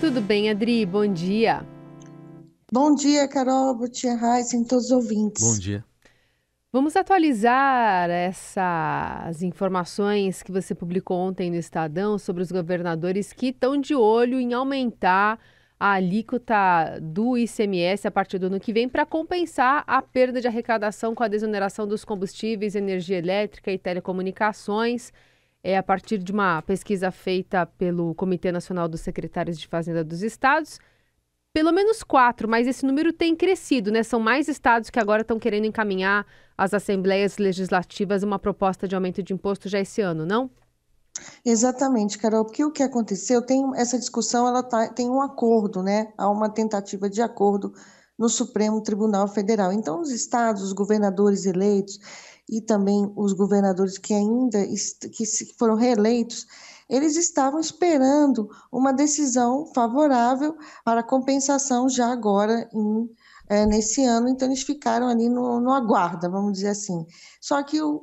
Tudo bem, Adri? Bom dia. Bom dia, Carol, Botia Heisen, todos os ouvintes. Bom dia. Vamos atualizar essas informações que você publicou ontem no Estadão sobre os governadores que estão de olho em aumentar a alíquota do ICMS a partir do ano que vem para compensar a perda de arrecadação com a desoneração dos combustíveis, energia elétrica e telecomunicações é, a partir de uma pesquisa feita pelo Comitê Nacional dos Secretários de Fazenda dos Estados. Pelo menos quatro, mas esse número tem crescido, né? São mais estados que agora estão querendo encaminhar as assembleias legislativas uma proposta de aumento de imposto já esse ano, não? Exatamente, Carol, porque o que aconteceu, tem essa discussão ela tá, tem um acordo, né? Há uma tentativa de acordo no Supremo Tribunal Federal. Então, os estados, os governadores eleitos, e também os governadores que ainda que foram reeleitos, eles estavam esperando uma decisão favorável para compensação já agora em, é, nesse ano, então eles ficaram ali no, no aguarda, vamos dizer assim. Só que o,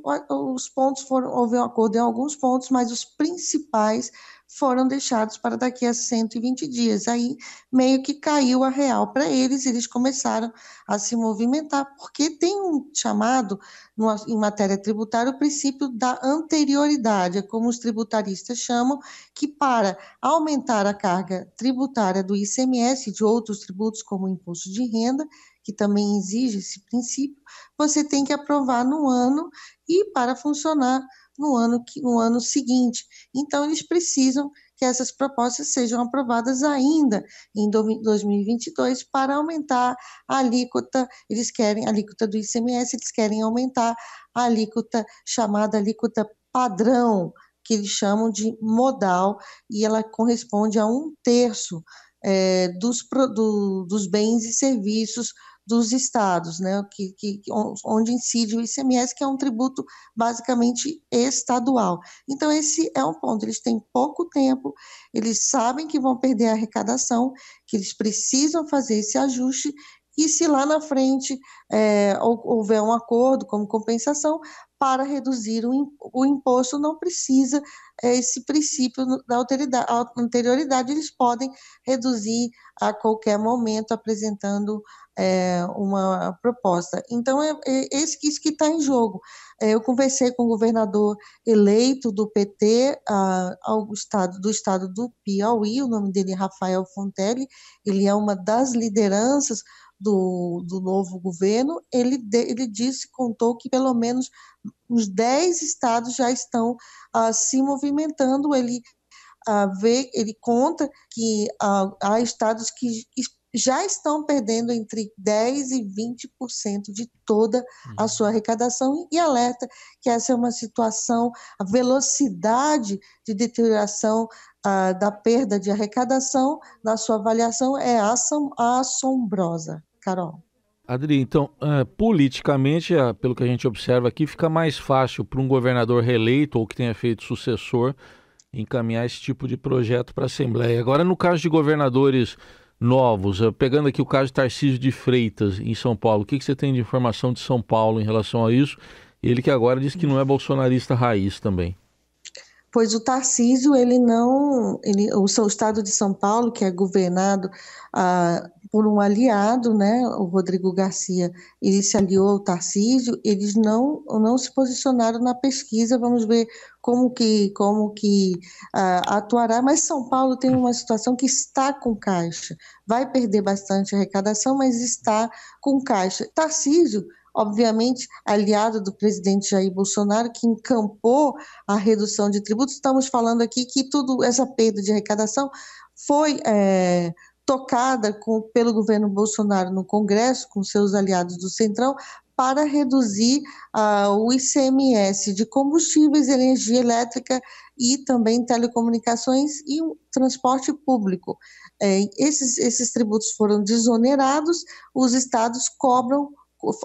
os pontos foram, houve um acordo em alguns pontos, mas os principais foram deixados para daqui a 120 dias. Aí meio que caiu a real para eles, eles começaram a se movimentar, porque tem um chamado no, em matéria tributária o princípio da anterioridade, é como os tributaristas chamam, que para aumentar a carga tributária do ICMS e de outros tributos, como o imposto de renda, que também exige esse princípio, você tem que aprovar no ano e para funcionar no ano, que no ano seguinte. Então, eles precisam que essas propostas sejam aprovadas ainda em 2022 para aumentar a alíquota, eles querem a alíquota do ICMS, eles querem aumentar a alíquota chamada alíquota padrão, que eles chamam de modal, e ela corresponde a um terço é, dos, do, dos bens e serviços dos estados, né, que, que, onde incide o ICMS, que é um tributo basicamente estadual. Então, esse é um ponto. Eles têm pouco tempo, eles sabem que vão perder a arrecadação, que eles precisam fazer esse ajuste, e se lá na frente é, houver um acordo como compensação, para reduzir o imposto, não precisa eh, esse princípio da anterioridade, eles podem reduzir a qualquer momento apresentando é, uma proposta. Então, é, é isso que está em jogo. É, eu conversei com o governador eleito do PT a, ah, ao estado, do estado do Piauí, o nome dele é Rafael Fontelli, ele é uma das lideranças do, do novo governo, ele, ele disse, contou que pelo menos uns 10 estados já estão uh, se movimentando. Ele uh, vê, ele conta que uh, há estados que, já estão perdendo entre 10% e 20% de toda a uhum. sua arrecadação e alerta que essa é uma situação, a velocidade de deterioração da perda de arrecadação, na sua avaliação, é assom assombrosa. Carol. Adri, então, uh, politicamente, uh, pelo que a gente observa aqui, fica mais fácil para um governador reeleito ou que tenha feito sucessor encaminhar esse tipo de projeto para a Assembleia. Agora, no caso de governadores novos, uh, pegando aqui o caso de Tarcísio de Freitas, em São Paulo, o que, que você tem de informação de São Paulo em relação a isso? Ele que agora diz que não é bolsonarista raiz também pois o Tarcísio, ele não, ele, o seu estado de São Paulo, que é governado ah, por um aliado, né, o Rodrigo Garcia, ele se aliou ao Tarcísio, eles não, não se posicionaram na pesquisa, vamos ver como que, como que ah, atuará, mas São Paulo tem uma situação que está com caixa, vai perder bastante arrecadação, mas está com caixa. Tarcísio obviamente aliado do presidente Jair Bolsonaro, que encampou a redução de tributos. Estamos falando aqui que tudo essa perda de arrecadação foi é, tocada com, pelo governo Bolsonaro no Congresso, com seus aliados do Centrão, para reduzir uh, o ICMS de combustíveis, energia elétrica e também telecomunicações e o transporte público. É, esses, esses tributos foram desonerados, os estados cobram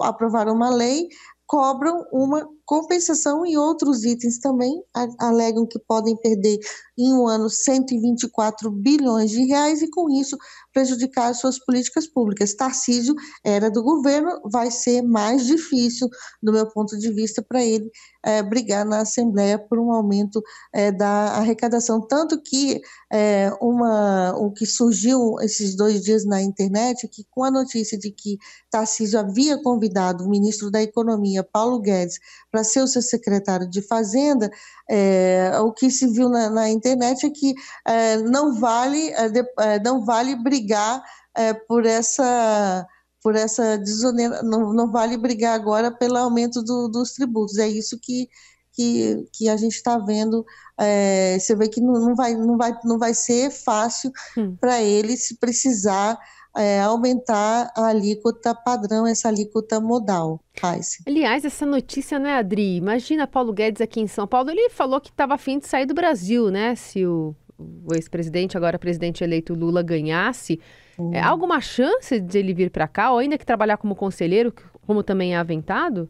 aprovar uma lei, cobram uma Compensação e outros itens também alegam que podem perder em um ano 124 bilhões de reais e, com isso, prejudicar suas políticas públicas. Tarcísio era do governo, vai ser mais difícil, do meu ponto de vista, para ele é, brigar na Assembleia por um aumento é, da arrecadação. Tanto que é, uma, o que surgiu esses dois dias na internet, é que com a notícia de que Tarcísio havia convidado o ministro da Economia, Paulo Guedes, para ser o seu secretário de Fazenda, é, o que se viu na, na internet é que é, não, vale, é, é não vale brigar é, por essa por essa desonera, não, não vale brigar agora pelo aumento do, dos tributos. É isso que, que, que a gente está vendo. É, você vê que não, não, vai, não, vai, não vai ser fácil hum. para ele se precisar é, aumentar a alíquota padrão, essa alíquota modal. Aliás, essa notícia, né, Adri? Imagina Paulo Guedes aqui em São Paulo. Ele falou que estava afim de sair do Brasil, né? Se o, o ex-presidente, agora presidente eleito Lula, ganhasse. É, alguma chance de ele vir para cá, ou ainda que trabalhar como conselheiro, como também é aventado?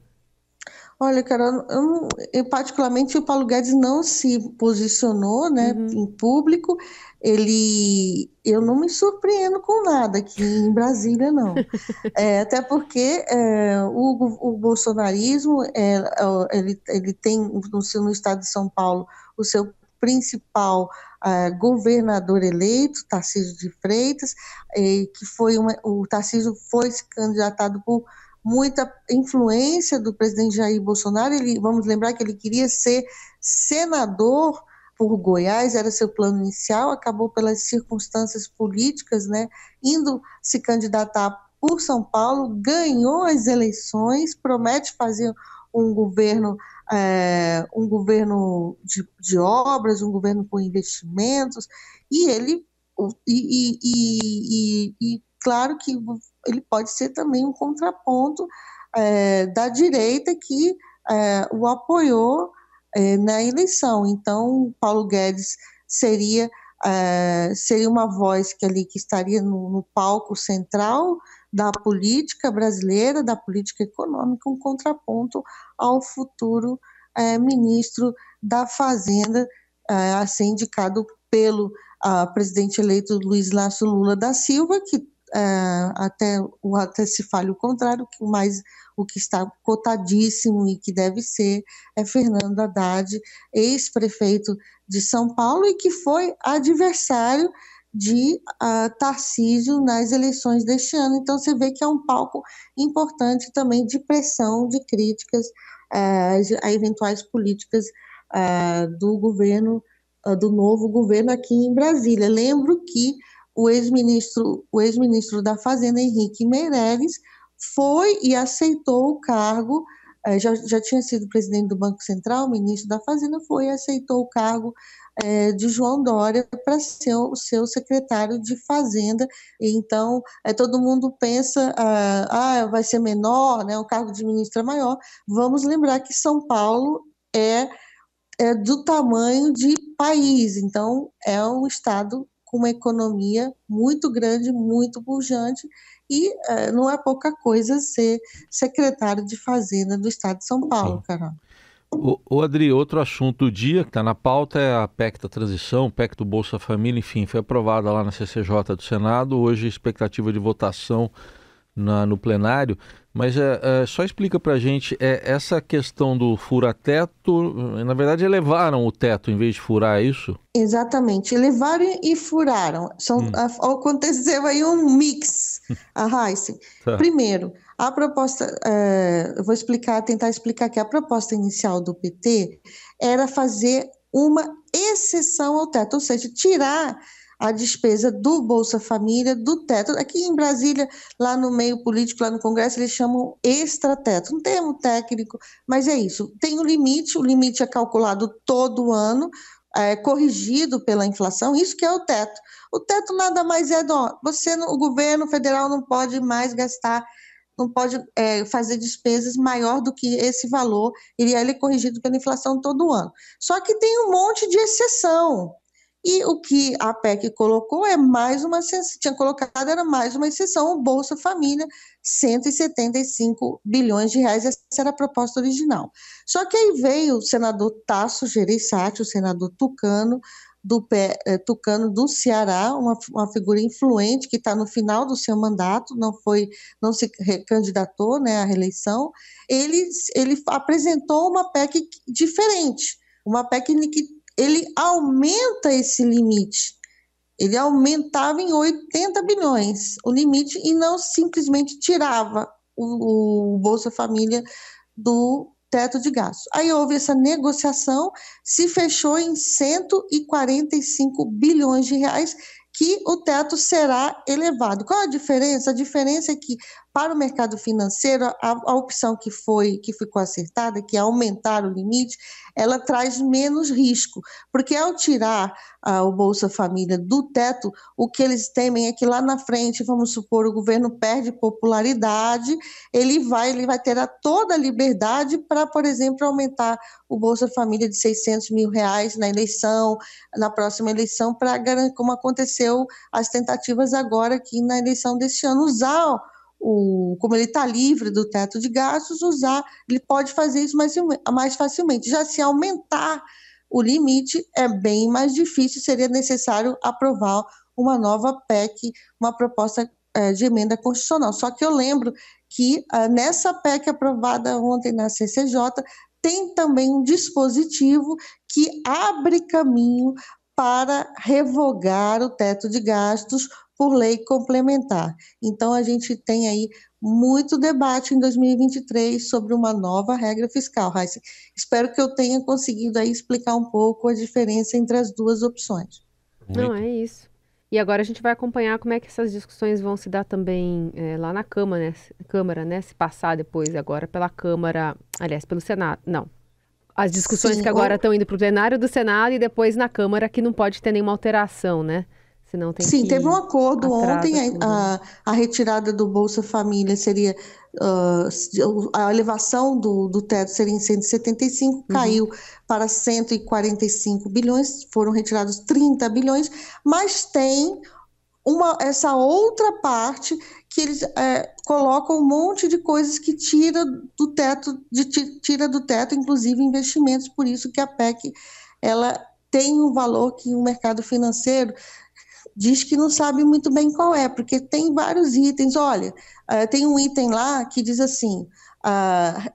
Olha, Carol, eu, eu, particularmente o Paulo Guedes não se posicionou, né, uhum. em público. Ele, eu não me surpreendo com nada aqui em Brasília, não. é, até porque é, o, o, bolsonarismo, é, é ele, ele tem no, no estado de São Paulo o seu principal uh, governador eleito, Tarcísio de Freitas, eh, que foi uma, o Tarcísio foi candidatado por muita influência do presidente Jair Bolsonaro. Ele, vamos lembrar que ele queria ser senador por Goiás, era seu plano inicial, acabou pelas circunstâncias políticas, né, indo se candidatar por São Paulo, ganhou as eleições, promete fazer um governo, é, um governo de, de, obras, um governo com investimentos, e ele e, e, e, e claro que ele pode ser também um contraponto é, da direita que é, o apoiou é, na eleição. Então, Paulo Guedes seria seria uma voz que ali que estaria no, no palco central da política brasileira, da política econômica, um contraponto ao futuro ministro da Fazenda a ser indicado pelo ah, presidente eleito Luiz Inácio Lula da Silva, que é, até, o, até se fale o contrário, mas o que está cotadíssimo e que deve ser é Fernando Haddad, ex-prefeito de São Paulo e que foi adversário de uh, Tarcísio nas eleições deste ano. Então, você vê que é um palco importante também de pressão, de críticas uh, a eventuais políticas uh, do governo, ah, do novo governo aqui em Brasília. Lembro que o ex-ministro, o ex-ministro da Fazenda, Henrique Meireles, foi e aceitou o cargo, eh, já, já tinha sido presidente do Banco Central, ministro da Fazenda, foi e aceitou o cargo é, de João Dória para ser o seu secretário de Fazenda. Então, é, todo mundo pensa, ah, ah, vai ser menor, né, o cargo de ministro é maior. Vamos lembrar que São Paulo é, é do tamanho de país, então é um estado com uma economia muito grande, muito pujante, e uh, não é pouca coisa ser secretário de Fazenda do Estado de São Paulo, Sim. Carol. O, o Adri, outro assunto do dia que está na pauta é a PEC da transição, PEC do Bolsa Família, enfim, foi aprovada lá na CCJ do Senado, hoje expectativa de votação na, no plenário. Mas é, é, só explica para a gente é, essa questão do fura-teto. Eh, na verdade, elevaram o teto em vez de furar é isso? Exatamente, elevaram e furaram. São, hum. aconteceu aí um mix, a Heisen. tá. Primeiro, a proposta, é, eu vou explicar, tentar explicar que a proposta inicial do PT era fazer uma exceção ao teto, ou seja, tirar a despesa do Bolsa Família, do teto. Aqui em Brasília, lá no meio político, lá no Congresso, eles chamam extrateto, um termo técnico, mas é isso. Tem o um limite, o limite é calculado todo ano, é, corrigido pela inflação, isso que é o teto. O teto nada mais é do. Você, o governo federal não pode mais gastar não pode é, fazer despesas maior do que esse valor, iria ele é corrigido pela inflação todo ano. Só que tem um monte de exceção. E o que a PEC colocou é mais uma tinha colocado era mais uma exceção, o Bolsa Família, 175 bilhões de reais, essa era a proposta original. Só que aí veio o senador Tasso Gereissati, o senador Tucano, do eh, Tucano do Ceará, uma, uma figura influente que está no final do seu mandato, não foi, não se recandidatou né, à reeleição, ele, ele apresentou uma PEC diferente, uma PEC que ele aumenta esse limite. Ele aumentava em 80 bilhões o limite e não simplesmente tirava o, o Bolsa Família do teto de gastos. Aí houve essa negociação, se fechou em 145 bilhões de reais que o teto será elevado. Qual a diferença? A diferença é que, para o mercado financeiro, a, a, opção que foi que ficou acertada, que é aumentar o limite, ela traz menos risco, porque ao tirar o Bolsa Família do teto, o que eles temem é que lá na frente, vamos supor, o governo perde popularidade, ele vai, ele vai ter a toda a liberdade para, por exemplo, aumentar o Bolsa Família de 600 mil reais na eleição, na próxima eleição, para como aconteceu as tentativas agora aqui na eleição deste ano, usar o, como ele está livre do teto de gastos, usar, ele pode fazer isso mais, mais facilmente. Já se aumentar o limite, é bem mais difícil, seria necessário aprovar uma nova PEC, uma proposta é, de emenda constitucional. Só que eu lembro que é, nessa PEC aprovada ontem na CCJ, tem também um dispositivo que abre caminho para revogar o teto de gastos por lei complementar. Então, a gente tem aí muito debate em 2023 sobre uma nova regra fiscal, Raíssa, Espero que eu tenha conseguido aí explicar um pouco a diferença entre as duas opções. Não, é isso. E agora a gente vai acompanhar como é que essas discussões vão se dar também é, lá na Câmara, né? Câmara, né? Se passar depois agora pela Câmara, aliás, pelo Senado. Não, as discussões Sim, que agora estão ou... indo para o plenário do Senado e depois na Câmara, que não pode ter nenhuma alteração, né? Senão tem Sim, teve um acordo ontem, a, a, retirada do Bolsa Família seria, uh, a elevação do, do teto seria em 175, uhum. caiu para 145 bilhões, foram retirados 30 bilhões, mas tem uma, essa outra parte que eles é, colocam um monte de coisas que tira do teto, de, tira do teto, inclusive investimentos. Por isso que a PEC ela tem um valor que o mercado financeiro diz que não sabe muito bem qual é, porque tem vários itens. Olha, eh, tem um item lá que diz assim: ah,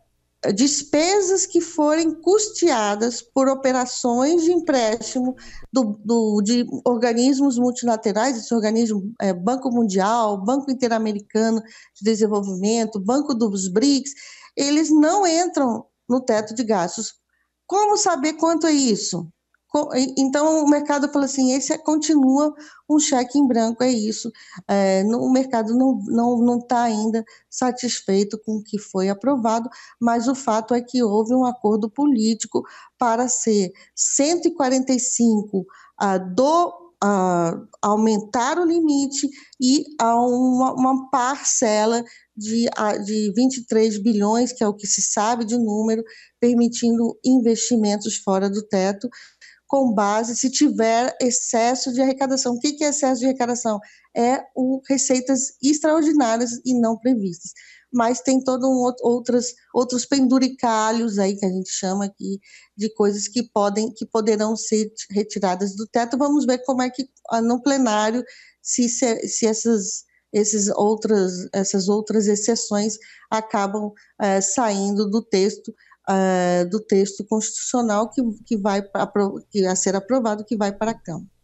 despesas que forem custeadas por operações de empréstimo do, do de organismos multilaterais, esse organismo é, Banco Mundial, Banco Interamericano de Desenvolvimento, Banco dos BRICS, eles não entram no teto de gastos. Como saber quanto é isso? Então, o mercado falou assim: esse é, continua um cheque em branco, é isso. É, no, o mercado não está não, não tá ainda satisfeito com o que foi aprovado, mas o fato é que houve um acordo político para ser 145 ah, do. Ah, aumentar o limite e a uma, uma parcela de, de 23 bilhões, que é o que se sabe de número, permitindo investimentos fora do teto, com base se tiver excesso de arrecadação. O que é excesso de arrecadação? É o receitas extraordinárias e não previstas. Mas tem todo um outros outros penduricalhos aí que a gente chama aqui de coisas que podem que poderão ser retiradas do teto. Vamos ver como é que ah, no plenário se, se essas esses outras, essas outras exceções acabam é, saindo do texto uh, do texto constitucional que, que vai que a ser aprovado, que vai para a Câmara.